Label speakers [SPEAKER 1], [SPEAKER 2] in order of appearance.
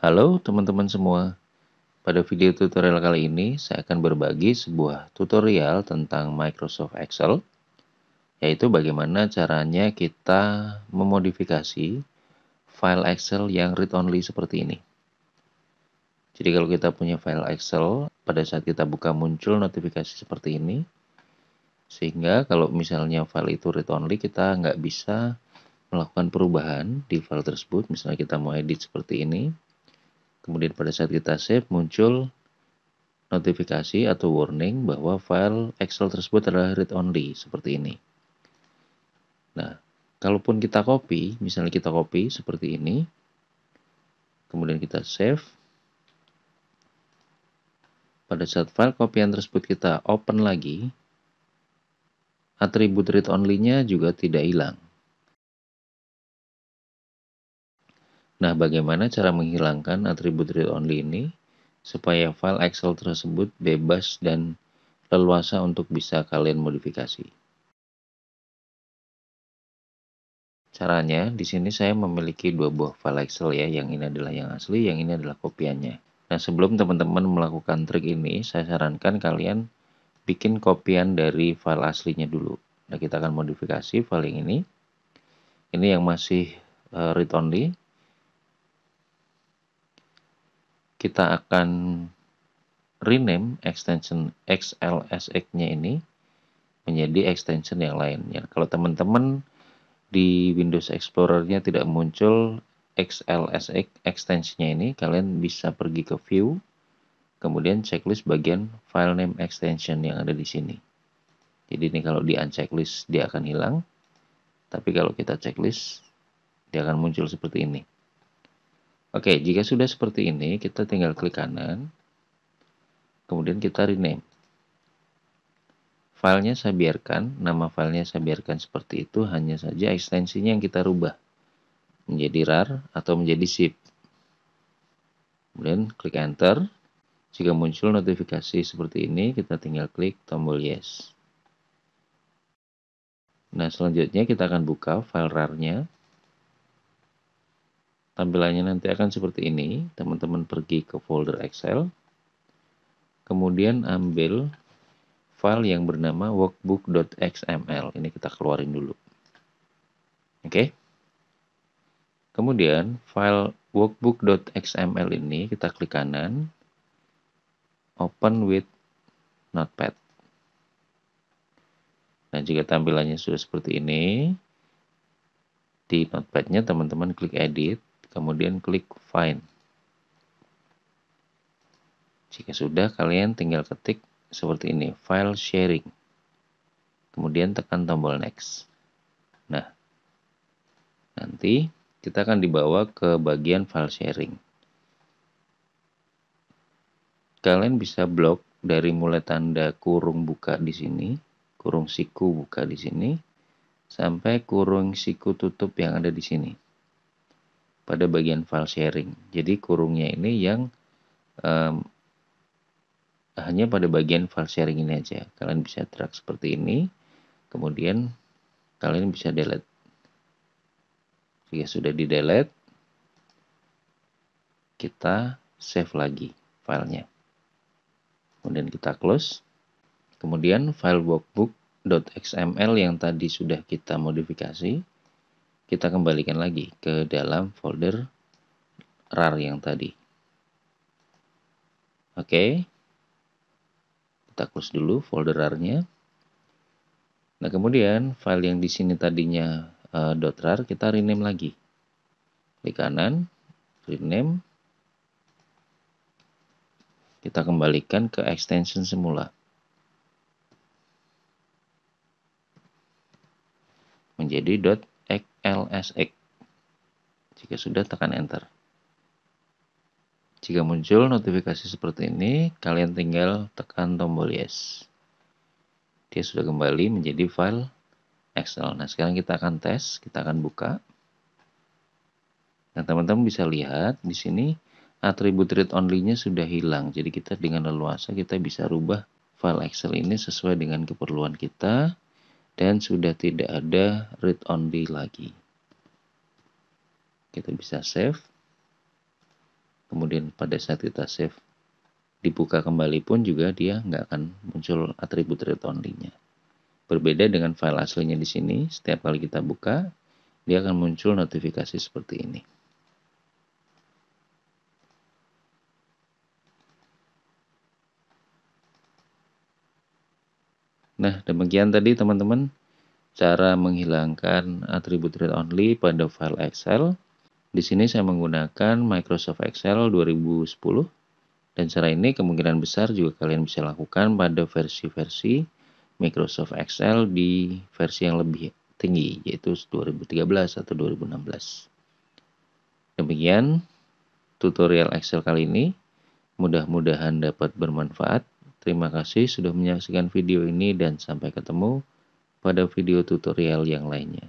[SPEAKER 1] Halo teman-teman semua. Pada video tutorial kali ini, saya akan berbagi sebuah tutorial tentang Microsoft Excel, yaitu bagaimana caranya kita memodifikasi file Excel yang read-only seperti ini. Jadi kalau kita punya file Excel, pada saat kita buka muncul notifikasi seperti ini, sehingga kalau misalnya file itu read-only, kita nggak bisa melakukan perubahan di file tersebut, misalnya kita mau edit seperti ini, Kemudian pada saat kita save muncul notifikasi atau warning bahwa file Excel tersebut adalah read only seperti ini. Nah, kalaupun kita copy, misalnya kita copy seperti ini, kemudian kita save. Pada saat file kopian tersebut kita open lagi, atribut read only-nya juga tidak hilang. Nah, bagaimana cara menghilangkan atribut read only ini supaya file Excel tersebut bebas dan leluasa untuk bisa kalian modifikasi? Caranya, di sini saya memiliki dua buah file Excel ya, yang ini adalah yang asli, yang ini adalah kopiannya. Nah, sebelum teman-teman melakukan trik ini, saya sarankan kalian bikin kopian dari file aslinya dulu. Nah, kita akan modifikasi file yang ini. Ini yang masih eh, read only, kita akan rename extension xlsx-nya ini menjadi extension yang lainnya. Kalau teman-teman di Windows Explorer-nya tidak muncul XLSX extension-nya ini, kalian bisa pergi ke view, kemudian checklist bagian file name extension yang ada di sini. Jadi ini kalau di unchecklist dia akan hilang, tapi kalau kita checklist dia akan muncul seperti ini. Oke, jika sudah seperti ini, kita tinggal klik kanan. Kemudian kita rename. Filenya saya biarkan, nama filenya saya biarkan seperti itu, hanya saja ekstensinya yang kita rubah menjadi RAR atau menjadi zip. Kemudian klik enter. Jika muncul notifikasi seperti ini, kita tinggal klik tombol yes. Nah, selanjutnya kita akan buka file RAR-nya. Tampilannya nanti akan seperti ini. Teman-teman pergi ke folder Excel. Kemudian ambil file yang bernama workbook.xml. Ini kita keluarin dulu. Oke. Okay? Kemudian file workbook.xml ini kita klik kanan. Open with notepad. Nah, jika tampilannya sudah seperti ini, di notepadnya teman-teman klik edit kemudian klik find. Jika sudah, kalian tinggal ketik seperti ini, file sharing. Kemudian tekan tombol next. Nah, nanti kita akan dibawa ke bagian file sharing. Kalian bisa blok dari mulai tanda kurung buka di sini, kurung siku buka di sini, sampai kurung siku tutup yang ada di sini pada bagian file sharing. Jadi kurungnya ini yang um, hanya pada bagian file sharing ini aja. Kalian bisa drag seperti ini, kemudian kalian bisa delete. Jika sudah di delete, kita save lagi filenya. Kemudian kita close. Kemudian file workbook.xml yang tadi sudah kita modifikasi kita kembalikan lagi ke dalam folder rar yang tadi. Oke. Kita close dulu folder rar-nya. Nah, kemudian file yang di sini tadinya uh, .rar kita rename lagi. Klik kanan, rename. Kita kembalikan ke extension semula. menjadi dot XLSX. Jika sudah, tekan Enter. Jika muncul notifikasi seperti ini, kalian tinggal tekan tombol Yes. Dia sudah kembali menjadi file Excel. Nah, sekarang kita akan tes, kita akan buka. Nah, teman-teman bisa lihat di sini atribut read only-nya sudah hilang. Jadi kita dengan leluasa kita bisa rubah file Excel ini sesuai dengan keperluan kita dan sudah tidak ada read only lagi kita bisa save kemudian pada saat kita save dibuka kembali pun juga dia nggak akan muncul atribut read only-nya berbeda dengan file aslinya di sini setiap kali kita buka dia akan muncul notifikasi seperti ini Nah, demikian tadi teman-teman cara menghilangkan atribut read only pada file Excel. Di sini saya menggunakan Microsoft Excel 2010 dan cara ini kemungkinan besar juga kalian bisa lakukan pada versi-versi Microsoft Excel di versi yang lebih tinggi yaitu 2013 atau 2016. Demikian tutorial Excel kali ini. Mudah-mudahan dapat bermanfaat. Terima kasih sudah menyaksikan video ini dan sampai ketemu pada video tutorial yang lainnya.